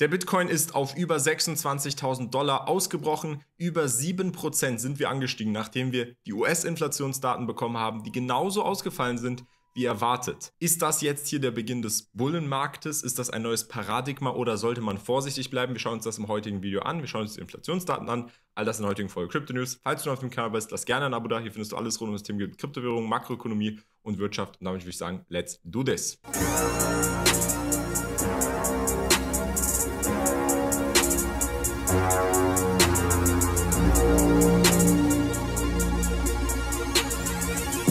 Der Bitcoin ist auf über 26.000 Dollar ausgebrochen. Über 7% sind wir angestiegen, nachdem wir die US-Inflationsdaten bekommen haben, die genauso ausgefallen sind wie erwartet. Ist das jetzt hier der Beginn des Bullenmarktes? Ist das ein neues Paradigma oder sollte man vorsichtig bleiben? Wir schauen uns das im heutigen Video an. Wir schauen uns die Inflationsdaten an. All das in der heutigen Folge Crypto News. Falls du noch auf dem Kanal bist, lass gerne ein Abo da. Hier findest du alles rund um das Thema Kryptowährung, Makroökonomie und Wirtschaft. Und damit würde ich sagen, let's do this.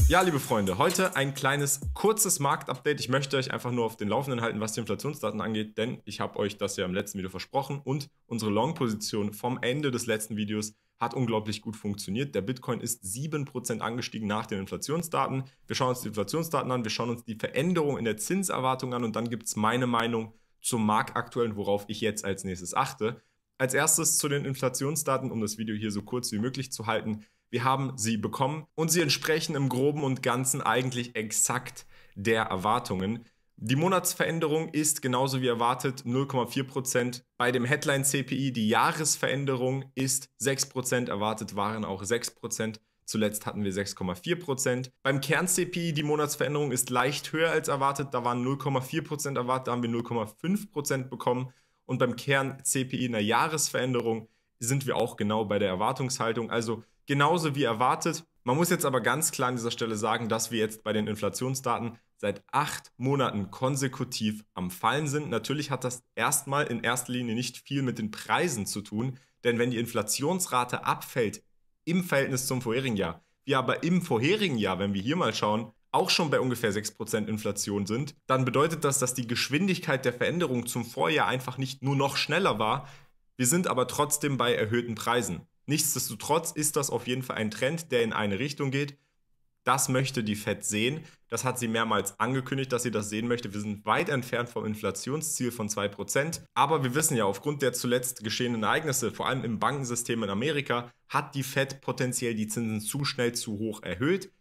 Ja, liebe Freunde, heute ein kleines, kurzes Marktupdate. Ich möchte euch einfach nur auf den Laufenden halten, was die Inflationsdaten angeht, denn ich habe euch das ja im letzten Video versprochen und unsere Long-Position vom Ende des letzten Videos hat unglaublich gut funktioniert. Der Bitcoin ist 7% angestiegen nach den Inflationsdaten. Wir schauen uns die Inflationsdaten an, wir schauen uns die Veränderung in der Zinserwartung an und dann gibt es meine Meinung zum Markt aktuellen, worauf ich jetzt als nächstes achte. Als erstes zu den Inflationsdaten, um das Video hier so kurz wie möglich zu halten. Wir haben sie bekommen und sie entsprechen im groben und ganzen eigentlich exakt der Erwartungen. Die Monatsveränderung ist genauso wie erwartet 0,4%. Bei dem Headline CPI die Jahresveränderung ist 6%, erwartet waren auch 6%. Zuletzt hatten wir 6,4%. Beim Kern-CPI, die Monatsveränderung ist leicht höher als erwartet. Da waren 0,4% erwartet, da haben wir 0,5% bekommen. Und beim Kern-CPI in der Jahresveränderung sind wir auch genau bei der Erwartungshaltung. Also genauso wie erwartet. Man muss jetzt aber ganz klar an dieser Stelle sagen, dass wir jetzt bei den Inflationsdaten seit acht Monaten konsekutiv am Fallen sind. Natürlich hat das erstmal in erster Linie nicht viel mit den Preisen zu tun, denn wenn die Inflationsrate abfällt im Verhältnis zum vorherigen Jahr, wir aber im vorherigen Jahr, wenn wir hier mal schauen, auch schon bei ungefähr 6% Inflation sind, dann bedeutet das, dass die Geschwindigkeit der Veränderung zum Vorjahr einfach nicht nur noch schneller war, wir sind aber trotzdem bei erhöhten Preisen. Nichtsdestotrotz ist das auf jeden Fall ein Trend, der in eine Richtung geht. Das möchte die FED sehen. Das hat sie mehrmals angekündigt, dass sie das sehen möchte. Wir sind weit entfernt vom Inflationsziel von 2%. Aber wir wissen ja, aufgrund der zuletzt geschehenen Ereignisse, vor allem im Bankensystem in Amerika, hat die FED potenziell die Zinsen zu schnell zu hoch erhöht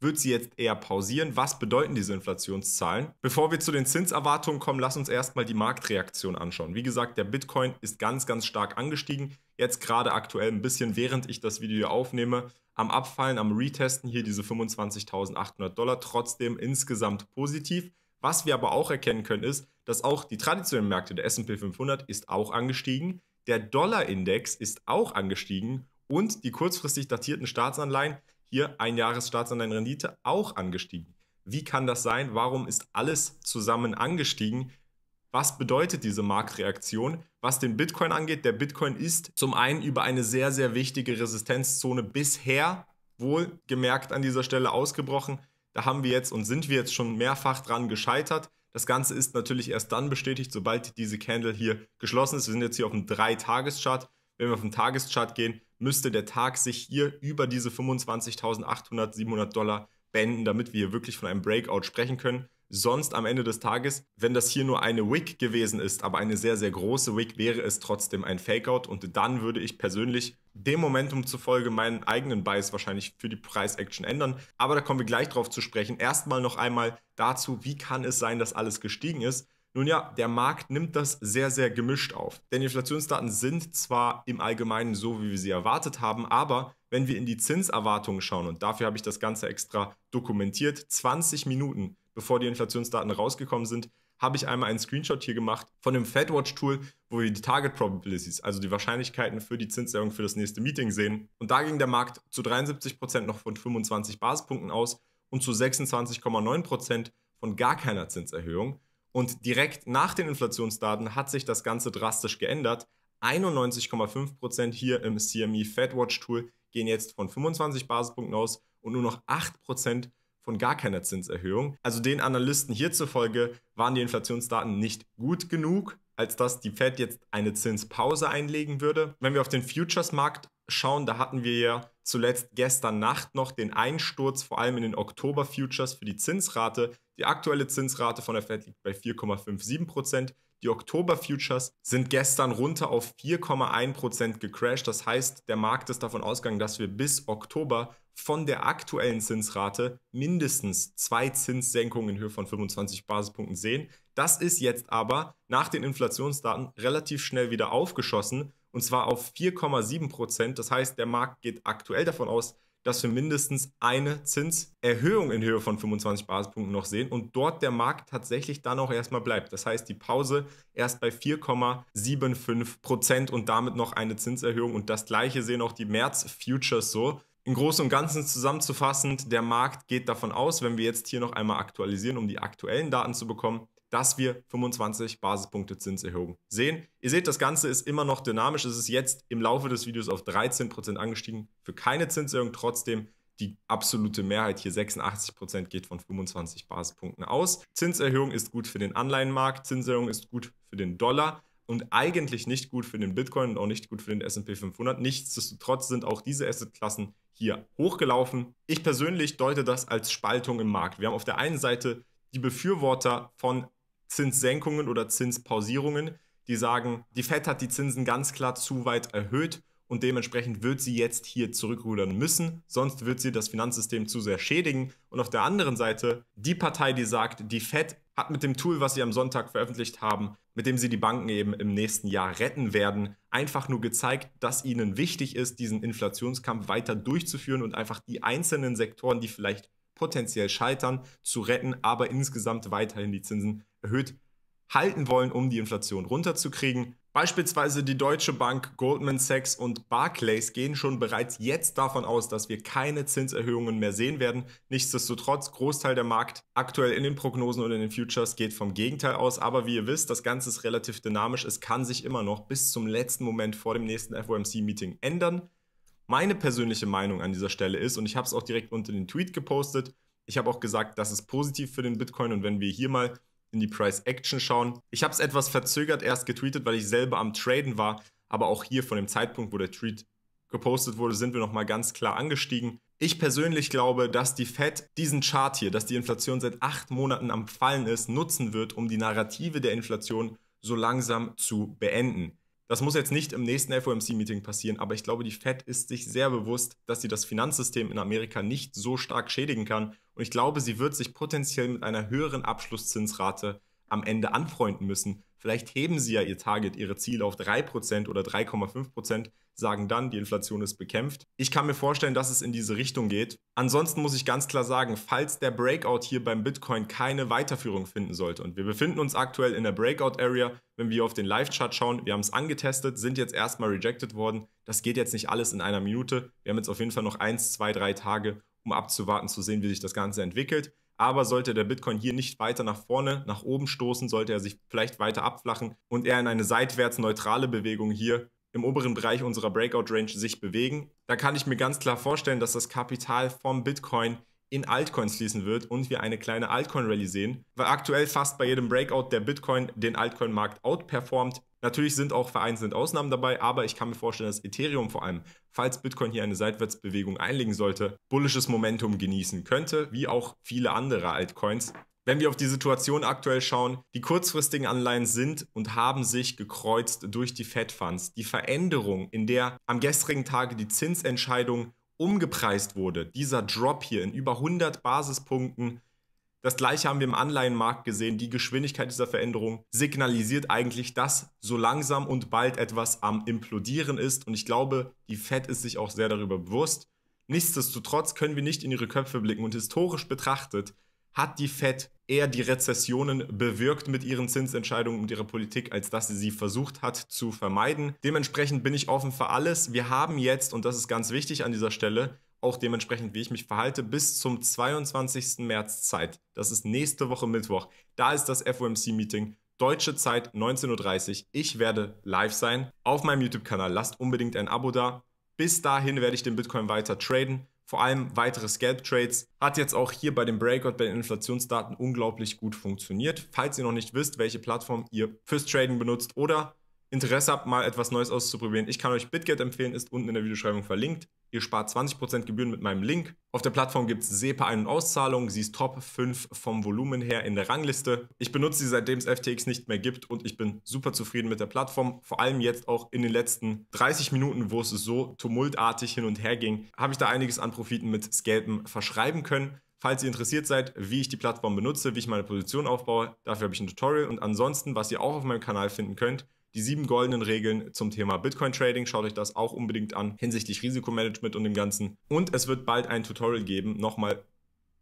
wird sie jetzt eher pausieren? Was bedeuten diese Inflationszahlen? Bevor wir zu den Zinserwartungen kommen, lass uns erstmal die Marktreaktion anschauen. Wie gesagt, der Bitcoin ist ganz, ganz stark angestiegen. Jetzt gerade aktuell ein bisschen, während ich das Video hier aufnehme, am Abfallen, am Retesten hier diese 25.800 Dollar. Trotzdem insgesamt positiv. Was wir aber auch erkennen können, ist, dass auch die traditionellen Märkte, der SP 500 ist auch angestiegen, der Dollarindex ist auch angestiegen und die kurzfristig datierten Staatsanleihen hier ein Jahresstaatsanleihenrendite auch angestiegen. Wie kann das sein? Warum ist alles zusammen angestiegen? Was bedeutet diese Marktreaktion? Was den Bitcoin angeht, der Bitcoin ist zum einen über eine sehr, sehr wichtige Resistenzzone bisher wohlgemerkt an dieser Stelle ausgebrochen. Da haben wir jetzt und sind wir jetzt schon mehrfach dran gescheitert. Das Ganze ist natürlich erst dann bestätigt, sobald diese Candle hier geschlossen ist. Wir sind jetzt hier auf dem 3-Tages-Chart wenn wir auf den Tageschart gehen, müsste der Tag sich hier über diese 25.800, 700 Dollar beenden, damit wir hier wirklich von einem Breakout sprechen können. Sonst am Ende des Tages, wenn das hier nur eine Wick gewesen ist, aber eine sehr, sehr große Wick, wäre es trotzdem ein Fakeout. Und dann würde ich persönlich dem Momentum zufolge meinen eigenen Bias wahrscheinlich für die Price-Action ändern. Aber da kommen wir gleich drauf zu sprechen. Erstmal noch einmal dazu, wie kann es sein, dass alles gestiegen ist? Nun ja, der Markt nimmt das sehr, sehr gemischt auf. Denn Inflationsdaten sind zwar im Allgemeinen so, wie wir sie erwartet haben, aber wenn wir in die Zinserwartungen schauen, und dafür habe ich das Ganze extra dokumentiert, 20 Minuten bevor die Inflationsdaten rausgekommen sind, habe ich einmal einen Screenshot hier gemacht von dem FedWatch-Tool, wo wir die Target Probabilities, also die Wahrscheinlichkeiten für die Zinserhöhung für das nächste Meeting sehen. Und da ging der Markt zu 73% noch von 25 Basispunkten aus und zu 26,9% von gar keiner Zinserhöhung. Und direkt nach den Inflationsdaten hat sich das Ganze drastisch geändert. 91,5% Prozent hier im CME FedWatch Tool gehen jetzt von 25 Basispunkten aus und nur noch 8% von gar keiner Zinserhöhung. Also den Analysten hierzufolge waren die Inflationsdaten nicht gut genug, als dass die Fed jetzt eine Zinspause einlegen würde. Wenn wir auf den Futures-Markt schauen, da hatten wir ja zuletzt gestern Nacht noch den Einsturz, vor allem in den Oktober-Futures für die Zinsrate. Die aktuelle Zinsrate von der Fed liegt bei 4,57 Die Oktober-Futures sind gestern runter auf 4,1% gecrashed. Das heißt, der Markt ist davon ausgegangen, dass wir bis Oktober von der aktuellen Zinsrate mindestens zwei Zinssenkungen in Höhe von 25 Basispunkten sehen. Das ist jetzt aber nach den Inflationsdaten relativ schnell wieder aufgeschossen und zwar auf 4,7 Prozent. Das heißt, der Markt geht aktuell davon aus, dass wir mindestens eine Zinserhöhung in Höhe von 25 Basispunkten noch sehen und dort der Markt tatsächlich dann auch erstmal bleibt. Das heißt, die Pause erst bei 4,75 Prozent und damit noch eine Zinserhöhung und das gleiche sehen auch die März-Futures so. Im Großen und Ganzen zusammenzufassend, der Markt geht davon aus, wenn wir jetzt hier noch einmal aktualisieren, um die aktuellen Daten zu bekommen, dass wir 25 Basispunkte Zinserhöhung sehen. Ihr seht, das Ganze ist immer noch dynamisch. Es ist jetzt im Laufe des Videos auf 13% angestiegen. Für keine Zinserhöhung trotzdem die absolute Mehrheit hier 86% geht von 25 Basispunkten aus. Zinserhöhung ist gut für den Anleihenmarkt, Zinserhöhung ist gut für den Dollar und eigentlich nicht gut für den Bitcoin und auch nicht gut für den S&P 500. Nichtsdestotrotz sind auch diese Assetklassen hier hochgelaufen. Ich persönlich deute das als Spaltung im Markt. Wir haben auf der einen Seite die Befürworter von Zinssenkungen oder Zinspausierungen, die sagen, die Fed hat die Zinsen ganz klar zu weit erhöht und dementsprechend wird sie jetzt hier zurückrudern müssen, sonst wird sie das Finanzsystem zu sehr schädigen. Und auf der anderen Seite die Partei, die sagt, die Fed hat mit dem Tool, was sie am Sonntag veröffentlicht haben, mit dem sie die Banken eben im nächsten Jahr retten werden, einfach nur gezeigt, dass ihnen wichtig ist, diesen Inflationskampf weiter durchzuführen und einfach die einzelnen Sektoren, die vielleicht potenziell scheitern, zu retten, aber insgesamt weiterhin die Zinsen erhöht halten wollen, um die Inflation runterzukriegen. Beispielsweise die Deutsche Bank, Goldman Sachs und Barclays gehen schon bereits jetzt davon aus, dass wir keine Zinserhöhungen mehr sehen werden. Nichtsdestotrotz, Großteil der Markt aktuell in den Prognosen und in den Futures geht vom Gegenteil aus. Aber wie ihr wisst, das Ganze ist relativ dynamisch. Es kann sich immer noch bis zum letzten Moment vor dem nächsten FOMC-Meeting ändern. Meine persönliche Meinung an dieser Stelle ist, und ich habe es auch direkt unter den Tweet gepostet, ich habe auch gesagt, das ist positiv für den Bitcoin und wenn wir hier mal in die Price Action schauen. Ich habe es etwas verzögert erst getweetet, weil ich selber am Traden war, aber auch hier von dem Zeitpunkt, wo der Tweet gepostet wurde, sind wir nochmal ganz klar angestiegen. Ich persönlich glaube, dass die Fed diesen Chart hier, dass die Inflation seit acht Monaten am Fallen ist, nutzen wird, um die Narrative der Inflation so langsam zu beenden. Das muss jetzt nicht im nächsten FOMC-Meeting passieren, aber ich glaube, die Fed ist sich sehr bewusst, dass sie das Finanzsystem in Amerika nicht so stark schädigen kann. Und ich glaube, sie wird sich potenziell mit einer höheren Abschlusszinsrate am Ende anfreunden müssen. Vielleicht heben sie ja ihr Target, ihre Ziele auf 3% oder 3,5%, sagen dann, die Inflation ist bekämpft. Ich kann mir vorstellen, dass es in diese Richtung geht. Ansonsten muss ich ganz klar sagen, falls der Breakout hier beim Bitcoin keine Weiterführung finden sollte, und wir befinden uns aktuell in der Breakout-Area, wenn wir auf den Live-Chart schauen, wir haben es angetestet, sind jetzt erstmal rejected worden. Das geht jetzt nicht alles in einer Minute. Wir haben jetzt auf jeden Fall noch 1, 2, 3 Tage, um abzuwarten, zu sehen, wie sich das Ganze entwickelt. Aber sollte der Bitcoin hier nicht weiter nach vorne, nach oben stoßen, sollte er sich vielleicht weiter abflachen und eher in eine seitwärts neutrale Bewegung hier im oberen Bereich unserer Breakout-Range sich bewegen, da kann ich mir ganz klar vorstellen, dass das Kapital vom Bitcoin in Altcoins fließen wird und wir eine kleine Altcoin-Rallye sehen, weil aktuell fast bei jedem Breakout der Bitcoin den Altcoin-Markt outperformt. Natürlich sind auch vereinzelt Ausnahmen dabei, aber ich kann mir vorstellen, dass Ethereum vor allem, falls Bitcoin hier eine Seitwärtsbewegung einlegen sollte, bullisches Momentum genießen könnte, wie auch viele andere Altcoins. Wenn wir auf die Situation aktuell schauen, die kurzfristigen Anleihen sind und haben sich gekreuzt durch die Fed Funds. Die Veränderung, in der am gestrigen Tage die Zinsentscheidung umgepreist wurde, dieser Drop hier in über 100 Basispunkten, das gleiche haben wir im Anleihenmarkt gesehen. Die Geschwindigkeit dieser Veränderung signalisiert eigentlich, dass so langsam und bald etwas am Implodieren ist. Und ich glaube, die Fed ist sich auch sehr darüber bewusst. Nichtsdestotrotz können wir nicht in ihre Köpfe blicken und historisch betrachtet hat die Fed eher die Rezessionen bewirkt mit ihren Zinsentscheidungen und ihrer Politik, als dass sie sie versucht hat zu vermeiden. Dementsprechend bin ich offen für alles. Wir haben jetzt, und das ist ganz wichtig an dieser Stelle, auch dementsprechend, wie ich mich verhalte, bis zum 22. März Zeit. Das ist nächste Woche Mittwoch. Da ist das FOMC-Meeting. Deutsche Zeit 19.30 Uhr. Ich werde live sein auf meinem YouTube-Kanal. Lasst unbedingt ein Abo da. Bis dahin werde ich den Bitcoin weiter traden vor allem weitere Scalp-Trades. Hat jetzt auch hier bei dem Breakout bei den Inflationsdaten unglaublich gut funktioniert. Falls ihr noch nicht wisst, welche Plattform ihr fürs Trading benutzt oder Interesse habt, mal etwas Neues auszuprobieren, ich kann euch BitGet empfehlen, ist unten in der Videobeschreibung verlinkt. Ihr spart 20% Gebühren mit meinem Link. Auf der Plattform gibt es SEPA Ein- und Auszahlung. Sie ist Top 5 vom Volumen her in der Rangliste. Ich benutze sie, seitdem es FTX nicht mehr gibt und ich bin super zufrieden mit der Plattform. Vor allem jetzt auch in den letzten 30 Minuten, wo es so tumultartig hin und her ging, habe ich da einiges an Profiten mit Scalpen verschreiben können. Falls ihr interessiert seid, wie ich die Plattform benutze, wie ich meine Position aufbaue, dafür habe ich ein Tutorial. Und ansonsten, was ihr auch auf meinem Kanal finden könnt, die sieben goldenen Regeln zum Thema Bitcoin Trading. Schaut euch das auch unbedingt an hinsichtlich Risikomanagement und dem Ganzen. Und es wird bald ein Tutorial geben, nochmal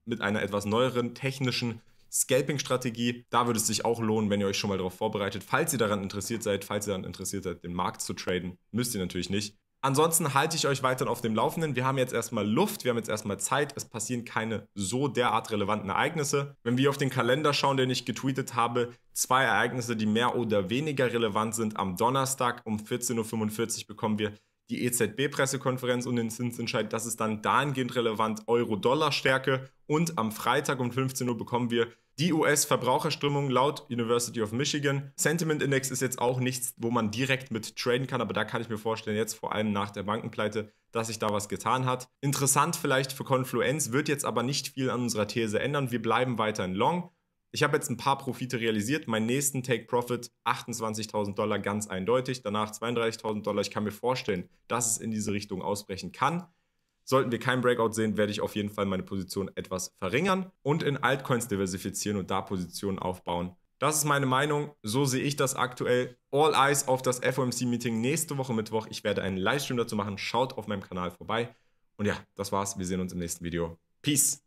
mit einer etwas neueren technischen Scalping-Strategie. Da würde es sich auch lohnen, wenn ihr euch schon mal darauf vorbereitet. Falls ihr daran interessiert seid, falls ihr daran interessiert seid, den Markt zu traden, müsst ihr natürlich nicht. Ansonsten halte ich euch weiterhin auf dem Laufenden. Wir haben jetzt erstmal Luft, wir haben jetzt erstmal Zeit. Es passieren keine so derart relevanten Ereignisse. Wenn wir auf den Kalender schauen, den ich getweetet habe, zwei Ereignisse, die mehr oder weniger relevant sind. Am Donnerstag um 14.45 Uhr bekommen wir die EZB-Pressekonferenz und den Zinsentscheid. Das ist dann dahingehend relevant Euro-Dollar-Stärke. Und am Freitag um 15 Uhr bekommen wir die us verbraucherströmung laut University of Michigan. Sentiment Index ist jetzt auch nichts, wo man direkt mit traden kann, aber da kann ich mir vorstellen, jetzt vor allem nach der Bankenpleite, dass sich da was getan hat. Interessant vielleicht für Confluence, wird jetzt aber nicht viel an unserer These ändern. Wir bleiben weiterhin long. Ich habe jetzt ein paar Profite realisiert. Mein nächsten Take-Profit 28.000 Dollar ganz eindeutig, danach 32.000 Dollar. Ich kann mir vorstellen, dass es in diese Richtung ausbrechen kann. Sollten wir keinen Breakout sehen, werde ich auf jeden Fall meine Position etwas verringern und in Altcoins diversifizieren und da Positionen aufbauen. Das ist meine Meinung, so sehe ich das aktuell. All eyes auf das FOMC-Meeting nächste Woche Mittwoch. Ich werde einen Livestream dazu machen. Schaut auf meinem Kanal vorbei. Und ja, das war's. Wir sehen uns im nächsten Video. Peace.